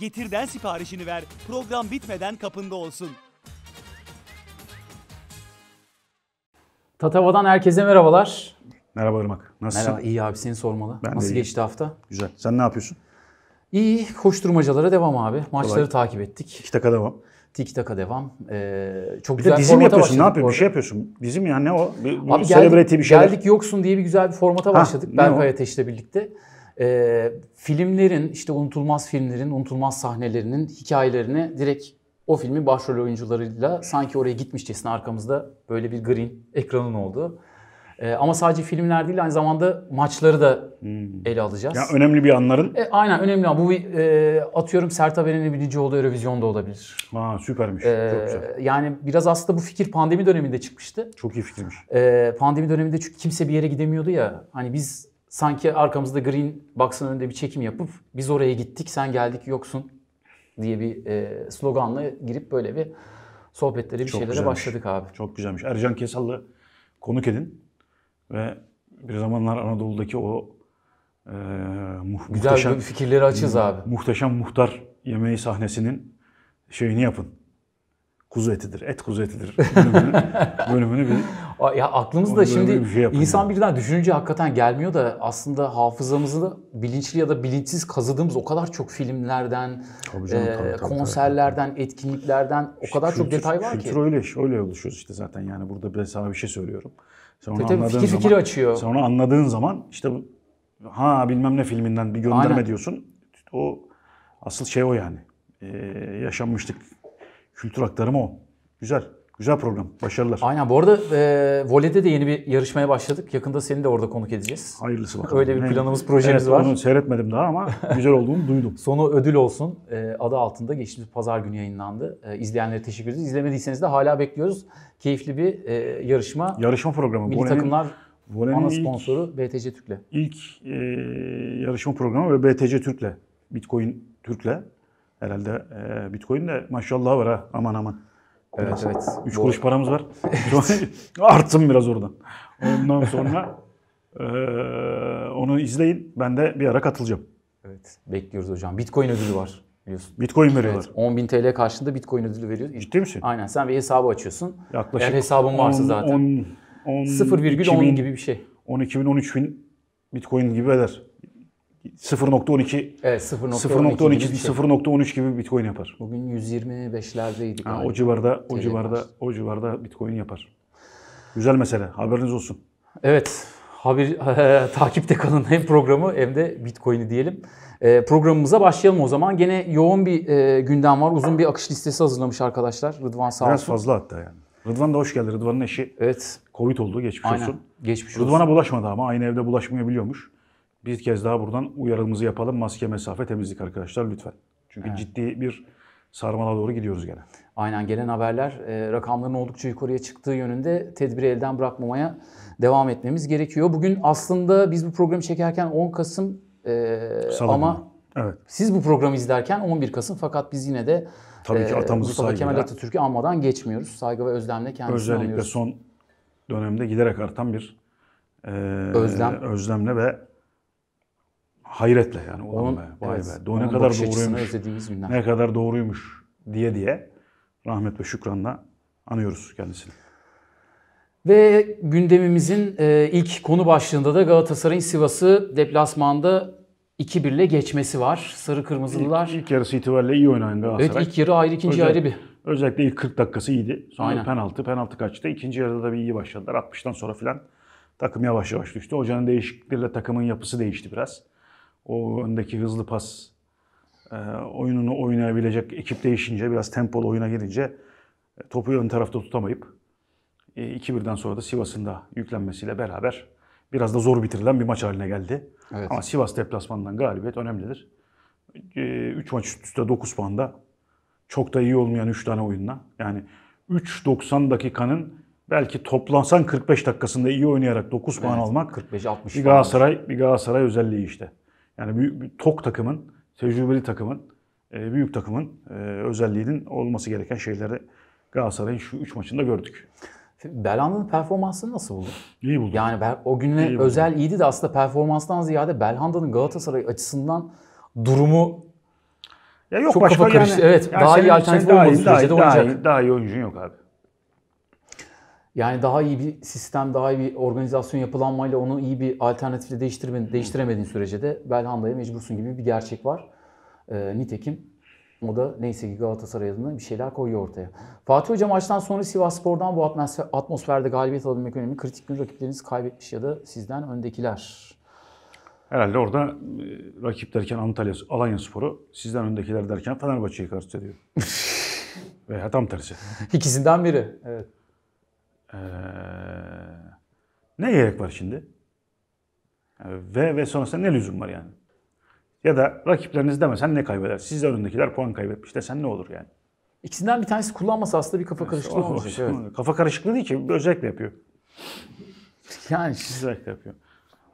Getir'den siparişini ver. Program bitmeden kapında olsun. Tatava'dan herkese merhabalar. Merhaba Irmak. Nasılsın? Merhaba, iyi abi seni sormalı. Ben Nasıl de geçti hafta? Güzel. Sen ne yapıyorsun? İyi, koşturmacalara devam abi. Maçları Kolay. takip ettik. İki taka devam. Tiki taka devam. Ee, çok bir güzel de dizi mi yapıyorsun? Ne yapıyorsun? Bir şey yapıyorsun. Dizim yani ne o? Bir, Abi geldik, bir şeyler. geldik yoksun diye bir güzel bir formata ha, başladık. Berkay Ateş'le birlikte e, filmlerin işte unutulmaz filmlerin, unutulmaz sahnelerinin hikayelerini direkt o filmi başrol oyuncularıyla sanki oraya gitmişçesine arkamızda böyle bir green ekranın oldu. E, ama sadece filmler değil aynı zamanda maçları da hmm. ele alacağız. Ya önemli bir anların. E, aynen önemli Bu e, atıyorum sert haberin birinci olduğu Eurovizyon'da olabilir. Aa süpermiş. E, Çok güzel. Yani biraz aslında bu fikir pandemi döneminde çıkmıştı. Çok iyi fikirmiş. E, pandemi döneminde çünkü kimse bir yere gidemiyordu ya. Hani biz sanki arkamızda green box'ın önünde bir çekim yapıp biz oraya gittik sen geldik yoksun diye bir e, sloganla girip böyle bir sohbetlere bir Çok şeylere güzelmiş. başladık abi. Çok güzelmiş. Ercan Kesal'ı konuk edin ve bir zamanlar Anadolu'daki o e, muh- Güzel muhteşem, fikirleri açız abi. Muhteşem muhtar yemeği sahnesinin şeyini yapın. Kuzu etidir. Et kuzu etidir bölümünü, bölümünü bir ya aklımızda Ondan şimdi bir şey insan birden düşününce hakikaten gelmiyor da aslında hafızamızı da bilinçli ya da bilinçsiz kazıdığımız o kadar çok filmlerden, tabii canım, e, tabii, tabii, konserlerden, tabii. etkinliklerden o kadar kültür, çok detay var ki. Kültür öyle, öyle oluşuyoruz işte zaten yani burada bir sana bir şey söylüyorum. Sen onu tabii, tabii, fikir zaman, açıyor. Sen anladığın zaman işte ha bilmem ne filminden bir gönderme Aynen. diyorsun. O asıl şey o yani. Ee, yaşanmışlık kültür aktarımı o. Güzel. Güzel program. Başarılar. Aynen. Bu arada e, voleyde de yeni bir yarışmaya başladık. Yakında seni de orada konuk edeceğiz. Hayırlısı bakalım. Öyle bir planımız, projemiz evet, var. Onu seyretmedim daha ama güzel olduğunu duydum. Sonu ödül olsun. E, adı altında geçtiğimiz pazar günü yayınlandı. E, izleyenlere teşekkür ederiz. İzlemediyseniz de hala bekliyoruz. Keyifli bir e, yarışma. Yarışma programı. Milli Volenin, takımlar Volenin ana sponsoru ilk, BTC Türk'le. İlk e, yarışma programı ve BTC Türk'le. Bitcoin Türk'le. Herhalde e, Bitcoin de maşallah var ha. Aman aman. Evet evet. Üç kuruş paramız var. Artsın biraz oradan. Ondan sonra e, onu izleyin. Ben de bir ara katılacağım. Evet. Bekliyoruz hocam. Bitcoin ödülü var biliyorsun. Bitcoin veriyorlar. Evet, 10 bin TL karşılığında Bitcoin ödülü veriyor. Ciddi misin? Aynen. Sen bir hesabı açıyorsun. Yaklaşık Eğer hesabın varsa 10, zaten. 0,10 gibi bir şey. 12 bin 13 bin Bitcoin gibi eder. 0.12 evet, 0.12 0.13 şey. gibi Bitcoin yapar. Bugün 125'lerdeydik. Ha, o civarda o civarda o civarda Bitcoin yapar. Güzel mesele. Haberiniz olsun. Evet. Haber e, takipte kalın hem programı hem de Bitcoin'i diyelim. E, programımıza başlayalım o zaman. Gene yoğun bir e, gündem var. Uzun bir akış listesi hazırlamış arkadaşlar. Rıdvan sağ olsun. Biraz fazla hatta yani. Rıdvan da hoş geldi. Rıdvan'ın eşi. Evet. Covid oldu. Geçmiş Aynen. olsun. Geçmiş olsun. Rıdvan'a bulaşmadı ama aynı evde bulaşmayabiliyormuş. Bir kez daha buradan uyarımızı yapalım. Maske, mesafe, temizlik arkadaşlar lütfen. Çünkü evet. ciddi bir sarmala doğru gidiyoruz gene. Aynen gelen haberler e, rakamların oldukça yukarıya çıktığı yönünde tedbiri elden bırakmamaya devam etmemiz gerekiyor. Bugün aslında biz bu programı çekerken 10 Kasım e, Salı ama evet. siz bu programı izlerken 11 Kasım fakat biz yine de Tabii ki e, atamızı Mustafa saygıyla. Kemal Atatürk'ü anmadan geçmiyoruz. Saygı ve özlemle kendisini Özellikle anıyoruz. son dönemde giderek artan bir e, özlem özlemle ve hayretle yani ulan be, vay evet, be. O ne kadar doğruymuş. Ne kadar doğruymuş diye diye rahmet ve şükranla anıyoruz kendisini. Ve gündemimizin e, ilk konu başlığında da Galatasaray'ın Sivas'ı deplasmanda 2-1 geçmesi var. Sarı Kırmızılılar. İlk, ilk yarısı itibariyle iyi oynayan Galatasaray. Evet ilk yarı ayrı, ikinci yarı bir. Özellikle ilk 40 dakikası iyiydi. Sonra Aynen. penaltı, penaltı kaçtı. İkinci yarıda da bir iyi başladılar. 60'tan sonra filan takım yavaş yavaş düştü. Hocanın değişiklikleriyle takımın yapısı değişti biraz o öndeki hızlı pas e, oyununu oynayabilecek ekip değişince, biraz tempolu oyuna gelince e, topu ön tarafta tutamayıp 2-1'den e, sonra da Sivas'ın da yüklenmesiyle beraber biraz da zor bitirilen bir maç haline geldi. Evet. Ama Sivas deplasmanından galibiyet önemlidir. 3 e, maç üst üste 9 puanda çok da iyi olmayan 3 tane oyunla. Yani 3.90 dakikanın belki toplansan 45 dakikasında iyi oynayarak 9 puan evet. almak 45 60 bir Galatasaray bir Galatasaray özelliği işte. Yani büyük, bir tok takımın, tecrübeli takımın, e, büyük takımın e, özelliğinin olması gereken şeyleri Galatasaray'ın şu 3 maçında gördük. Belhanda'nın performansını nasıl buldun? İyi buldum. Yani o günle iyi özel buldum. iyiydi de aslında performanstan ziyade Belhanda'nın Galatasaray açısından durumu ya yok çok başka kafa karıştı. Yani, evet, yani daha, senin, iyi alternatif olmadı. Daha, iyi, daha, iyi, daha iyi oyuncun yok abi. Yani daha iyi bir sistem, daha iyi bir organizasyon yapılanmayla onu iyi bir alternatifle değiştirmedin, değiştiremediğin sürece de Belhanda'ya mecbursun gibi bir gerçek var. E, nitekim o da neyse ki Galatasaray adına bir şeyler koyuyor ortaya. Fatih Hoca maçtan sonra Sivas Spor'dan bu atmosferde galibiyet alabilmek önemli. Kritik gün rakipleriniz kaybetmiş ya da sizden öndekiler. Herhalde orada e, rakip derken Antalya, Alanya Sporu, sizden öndekiler derken Fenerbahçe'yi kastediyor. Veya tam tersi. İkisinden biri. Evet. Ee, ne gerek var şimdi? Yani ve ve sonrasında ne lüzum var yani? Ya da rakipleriniz demesen ne kaybeder? Sizden önündekiler puan kaybetmiş desen ne olur yani? İkisinden bir tanesi kullanmasa aslında bir kafa karışıklığı işte, olmuş. Evet. Kafa karışıklığı değil ki özellikle yapıyor. Yani. Özellikle yapıyor.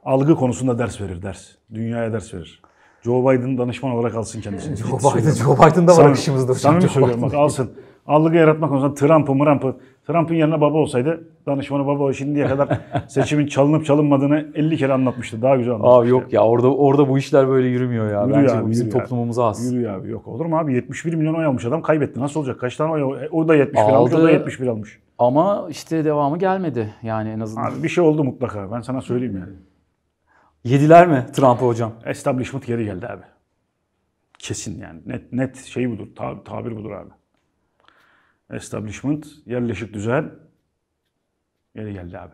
Algı konusunda ders verir ders. Dünyaya ders verir. Joe Biden danışman olarak alsın kendisini. Joe Biden, Joe Biden'da var akışımızda. Samimi söylüyorum bak alsın. Algı yaratmak konusunda Trump'ı mırampı Trump'ın yanına baba olsaydı danışmanı baba şimdiye kadar seçimin çalınıp çalınmadığını 50 kere anlatmıştı. Daha güzel anlatmıştı. Aa yok ya orada orada bu işler böyle yürümüyor ya. Yürü Bence abi, bu bizim toplumumuz az. Yürü abi yok olur mu abi 71 milyon oy almış adam kaybetti. Nasıl olacak? Kaç tane oy e, o da 71 Aldı, almış o 71 almış. Ama işte devamı gelmedi yani en azından. Abi bir şey oldu mutlaka ben sana söyleyeyim yani. Yediler mi Trump'ı hocam? Establishment geri geldi abi. Kesin yani net net şey budur tabir budur abi establishment, yerleşik düzen geri geldi abi.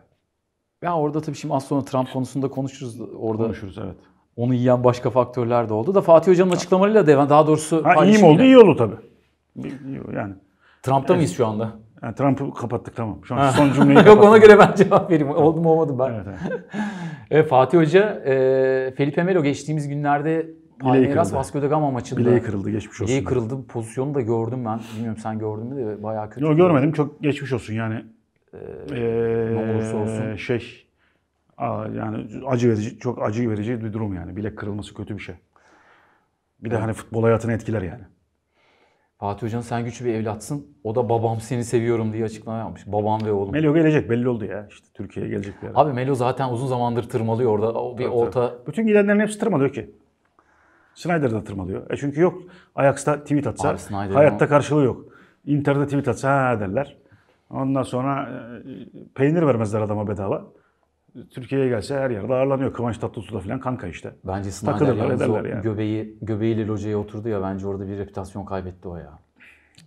Ya orada tabii şimdi az sonra Trump konusunda konuşuruz orada. Konuşuruz evet. Onu yiyen başka faktörler de oldu da Fatih Hocam'ın açıklamalarıyla devam. Daha doğrusu ha, iyi mi oldu? İyi oldu tabii. Yani. Trump'ta mıyız şu anda? Yani Trump'ı kapattık tamam. Şu an son cümleyi Yok ona göre ben cevap vereyim. Oldu mu olmadı ben. Evet, evet. E, Fatih Hoca, e, Felipe Melo geçtiğimiz günlerde Bileği Palmeiras kırıldı. Vasco da Gama maçında. Bileği kırıldı geçmiş olsun. Bileği kırıldı. Pozisyonu da gördüm ben. Bilmiyorum sen gördün mü de bayağı kötü. Yok görmedim. Çok geçmiş olsun yani. Ee, ee, ne olursa olsun. Şey yani acı verici, çok acı verici bir durum yani. Bilek kırılması kötü bir şey. Bir de hani futbol hayatını etkiler yani. Fatih Hocam sen güçlü bir evlatsın. O da babam seni seviyorum diye açıklama yapmış. Babam ve oğlum. Melo gelecek belli oldu ya. İşte Türkiye'ye gelecek bir ara. Abi Melo zaten uzun zamandır tırmalıyor orada. Bir orta... Bütün gidenlerin hepsi tırmalıyor ki. Snyder da tırmalıyor. E çünkü yok. Ajax'ta tweet atsa Abi, hayatta ama... karşılığı yok. Inter'da tweet atsa ha derler. Ondan sonra e, peynir vermezler adama bedava. Türkiye'ye gelse her yerde ağırlanıyor. Kıvanç Tatlıtuğ da falan kanka işte. Bence Snyder yani. göbeği, göbeğiyle locaya oturdu ya bence orada bir reputasyon kaybetti o ya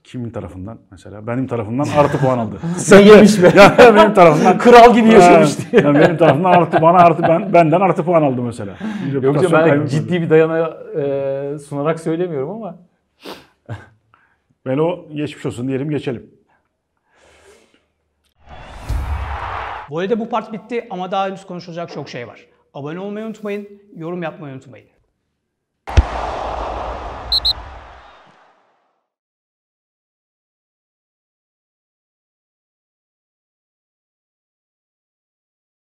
kimin tarafından mesela benim tarafından artı puan aldı. Sen yemiş be. Yani benim tarafından kral gibi yaşamış diye. Yani benim tarafından artı bana artı ben benden artı puan aldı mesela. Yoksa ben ciddi bir dayana e, sunarak söylemiyorum ama. ben o geçmiş olsun diyelim geçelim. Bu arada bu part bitti ama daha henüz konuşulacak çok şey var. Abone olmayı unutmayın, yorum yapmayı unutmayın.